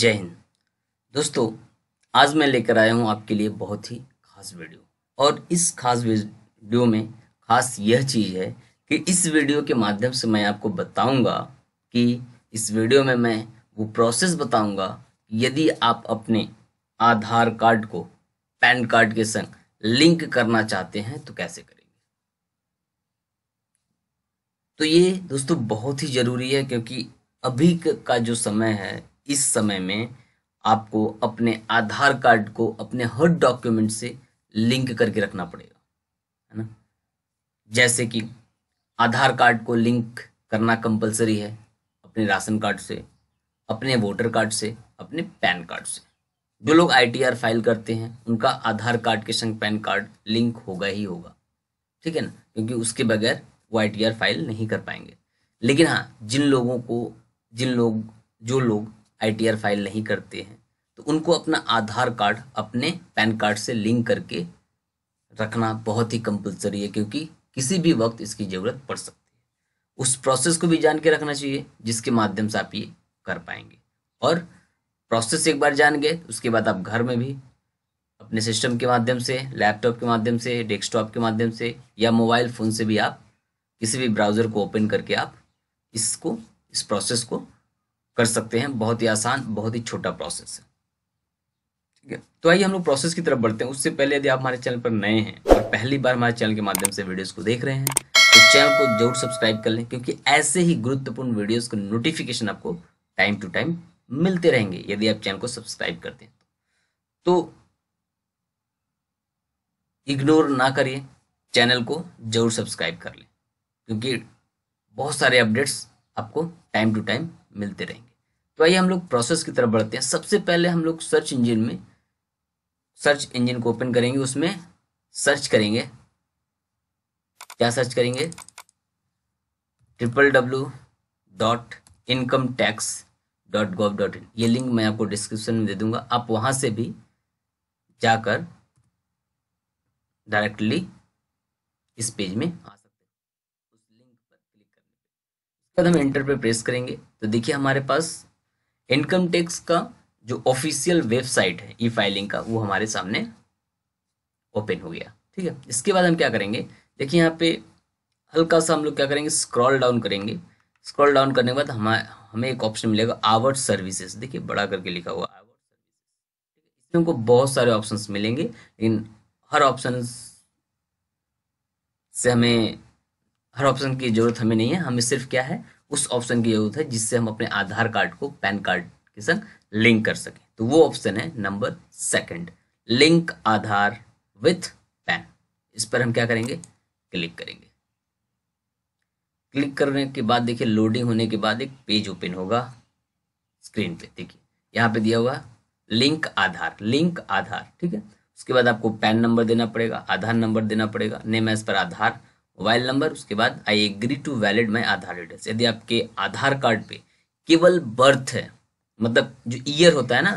जय हिंद दोस्तों आज मैं लेकर आया हूँ आपके लिए बहुत ही खास वीडियो और इस खास वीडियो में खास यह चीज़ है कि इस वीडियो के माध्यम से मैं आपको बताऊंगा कि इस वीडियो में मैं वो प्रोसेस बताऊंगा यदि आप अपने आधार कार्ड को पैन कार्ड के संग लिंक करना चाहते हैं तो कैसे करेंगे तो ये दोस्तों बहुत ही ज़रूरी है क्योंकि अभी का जो समय है इस समय में आपको अपने आधार कार्ड को अपने हर डॉक्यूमेंट से लिंक करके रखना पड़ेगा है ना जैसे कि आधार कार्ड को लिंक करना कंपलसरी है अपने राशन कार्ड से अपने वोटर कार्ड से अपने पैन कार्ड से जो लोग आईटीआर फाइल करते हैं उनका आधार कार्ड के संग पैन कार्ड लिंक होगा ही होगा ठीक है ना क्योंकि उसके बगैर वो आई फाइल नहीं कर पाएंगे लेकिन हाँ जिन लोगों को जिन लोग जो लोग आई फाइल नहीं करते हैं तो उनको अपना आधार कार्ड अपने पैन कार्ड से लिंक करके रखना बहुत ही कंपलसरी है क्योंकि किसी भी वक्त इसकी ज़रूरत पड़ सकती है उस प्रोसेस को भी जान के रखना चाहिए जिसके माध्यम से आप ये कर पाएंगे और प्रोसेस एक बार जान गए उसके बाद आप घर में भी अपने सिस्टम के माध्यम से लैपटॉप के माध्यम से डेस्कटॉप के माध्यम से या मोबाइल फ़ोन से भी आप किसी भी ब्राउज़र को ओपन करके आप इसको इस प्रोसेस को कर सकते हैं बहुत ही आसान बहुत ही छोटा प्रोसेस है ठीक है तो आइए हम लोग प्रोसेस की तरफ बढ़ते हैं उससे पहले यदि आप हमारे चैनल पर नए हैं और पहली बार हमारे चैनल के माध्यम से वीडियोस को देख रहे हैं तो चैनल को जरूर सब्सक्राइब कर लें क्योंकि ऐसे ही गुरुत्वपूर्ण वीडियोज का नोटिफिकेशन आपको टाइम टू टाइम मिलते रहेंगे यदि आप चैनल को सब्सक्राइब करते हैं तो इग्नोर ना करिए चैनल को जरूर सब्सक्राइब कर लें क्योंकि बहुत सारे अपडेट्स आपको टाइम टू टाइम मिलते रहेंगे तो आइए हम लोग प्रोसेस की तरफ बढ़ते हैं सबसे पहले हम लोग सर्च इंजन में सर्च इंजन को ओपन करेंगे उसमें सर्च करेंगे क्या सर्च करेंगे triple W dot income tax dot gov dot in ये लिंक मैं आपको डिस्क्रिप्शन में दे दूंगा आप वहां से भी जाकर डायरेक्टली इस पेज में आ सकते हैं उस लिंक पर क्लिक करने बाद हम एंटर पर प्रेस करेंगे तो देखिए हमारे पास इनकम टैक्स का जो ऑफिशियल वेबसाइट है ई फाइलिंग का वो हमारे सामने ओपन हो गया ठीक है इसके बाद हम क्या करेंगे देखिए यहाँ पे हल्का सा हम लोग क्या करेंगे स्क्रॉल डाउन करेंगे स्क्रॉल डाउन करने के बाद हम हमें एक ऑप्शन मिलेगा आवर्ड सर्विसेज देखिए बड़ा करके लिखा हुआ आवर्ड सर्विसेज इसमें हमको बहुत सारे ऑप्शन मिलेंगे लेकिन हर ऑप्शन से हमें हर ऑप्शन की ज़रूरत हमें नहीं है हमें सिर्फ क्या है उस ऑप्शन की जरूरत है जिससे हम अपने आधार कार्ड को पैन कार्ड के संग लिंक कर सकें तो वो ऑप्शन है number second link Aadhaar with PAN इस पर हम क्या करेंगे क्लिक करेंगे क्लिक करने के बाद देखिए लोडिंग होने के बाद एक पेज ओपन होगा स्क्रीन पे देखिए यहाँ पे दिया हुआ लिंक आधार लिंक आधार ठीक है उसके बाद आपको पैन नंबर देना पड़ेगा आधार नंबर देना पड़ेगा नेम एज पर आधार मोबाइल नंबर उसके बाद I agree to valid my Aadhaar address यदि आपके आधार कार्ड पे केवल बर्थ है मतलब जो ईयर होता है ना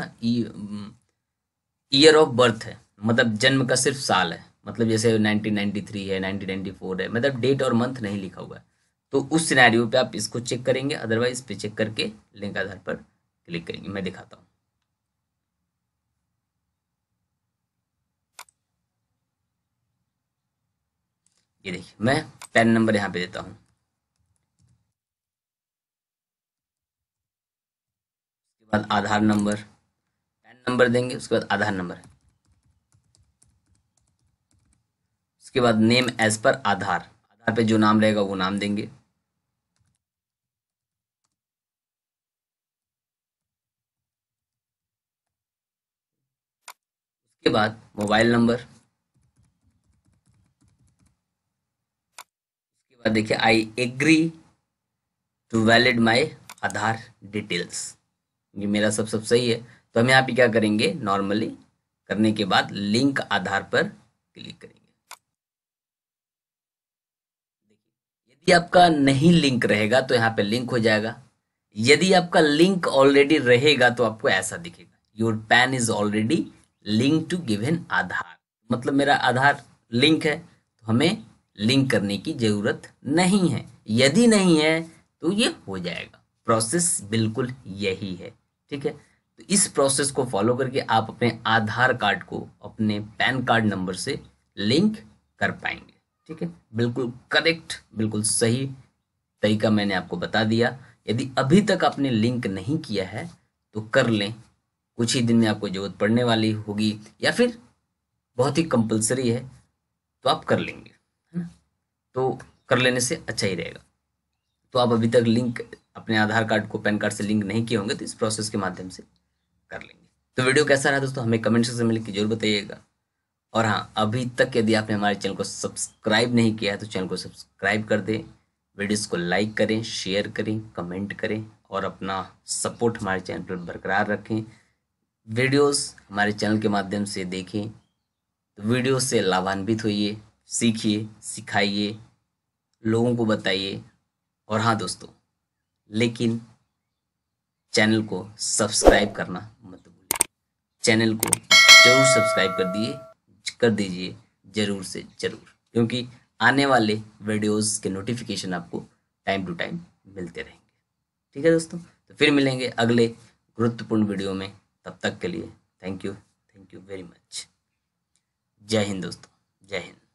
ईयर ऑफ बर्थ है मतलब जन्म का सिर्फ साल है मतलब जैसे 1993 है 1994 है मतलब डेट और मंथ नहीं लिखा हुआ है तो उस सिनेरियो पे आप इसको चेक करेंगे अदरवाइज पे चेक करके लिंक आधार पर क्लिक करेंगे मैं दिखाता हूँ ये देखिए मैं पैन नंबर यहाँ पे देता हूँ उसके बाद आधार नंबर पैन नंबर देंगे उसके बाद आधार नंबर उसके बाद नेम एज पर आधार आधार पे जो नाम रहेगा वो नाम देंगे उसके बाद मोबाइल नंबर देखिए I agree to valid my Aadhaar details ये मेरा सब सब सही है तो हम यहाँ पे क्या करेंगे नॉर्मली करने के बाद लिंक आधार पर क्लिक करेंगे यदि आपका नहीं लिंक रहेगा तो यहाँ पे लिंक हो जाएगा यदि आपका लिंक ऑलरेडी रहेगा तो आपको ऐसा दिखेगा your PAN is already link to given Aadhaar मतलब मेरा आधार लिंक है तो हमें लिंक करने की ज़रूरत नहीं है यदि नहीं है तो ये हो जाएगा प्रोसेस बिल्कुल यही है ठीक है तो इस प्रोसेस को फॉलो करके आप अपने आधार कार्ड को अपने पैन कार्ड नंबर से लिंक कर पाएंगे ठीक है बिल्कुल करेक्ट बिल्कुल सही तरीका मैंने आपको बता दिया यदि अभी तक आपने लिंक नहीं किया है तो कर लें कुछ ही दिन में आपको जरूरत पड़ने वाली होगी या फिर बहुत ही कंपलसरी है तो आप कर लेंगे तो कर लेने से अच्छा ही रहेगा तो आप अभी तक लिंक अपने आधार कार्ड को पैन कार्ड से लिंक नहीं किए होंगे तो इस प्रोसेस के माध्यम से कर लेंगे तो वीडियो कैसा रहा दोस्तों हमें कमेंट सेक्शन में लिख के जरूर बताइएगा और हाँ अभी तक यदि आपने हमारे चैनल को सब्सक्राइब नहीं किया है तो चैनल को सब्सक्राइब कर दें वीडियोस को लाइक करें शेयर करें कमेंट करें और अपना सपोर्ट हमारे चैनल पर बरकरार रखें वीडियोस हमारे चैनल के माध्यम से देखें तो वीडियो से लाभान्वित होइए सीखिए सिखाइए लोगों को बताइए और हाँ दोस्तों लेकिन चैनल को सब्सक्राइब करना मत भूलिए चैनल को जरूर सब्सक्राइब कर दिए कर दीजिए जरूर से जरूर क्योंकि आने वाले वीडियोस के नोटिफिकेशन आपको टाइम टू टाइम मिलते रहेंगे ठीक है दोस्तों तो फिर मिलेंगे अगले गुरुत्वपूर्ण वीडियो में तब तक के लिए thank you thank you very much जय हिंद दोस्तों जय हिंद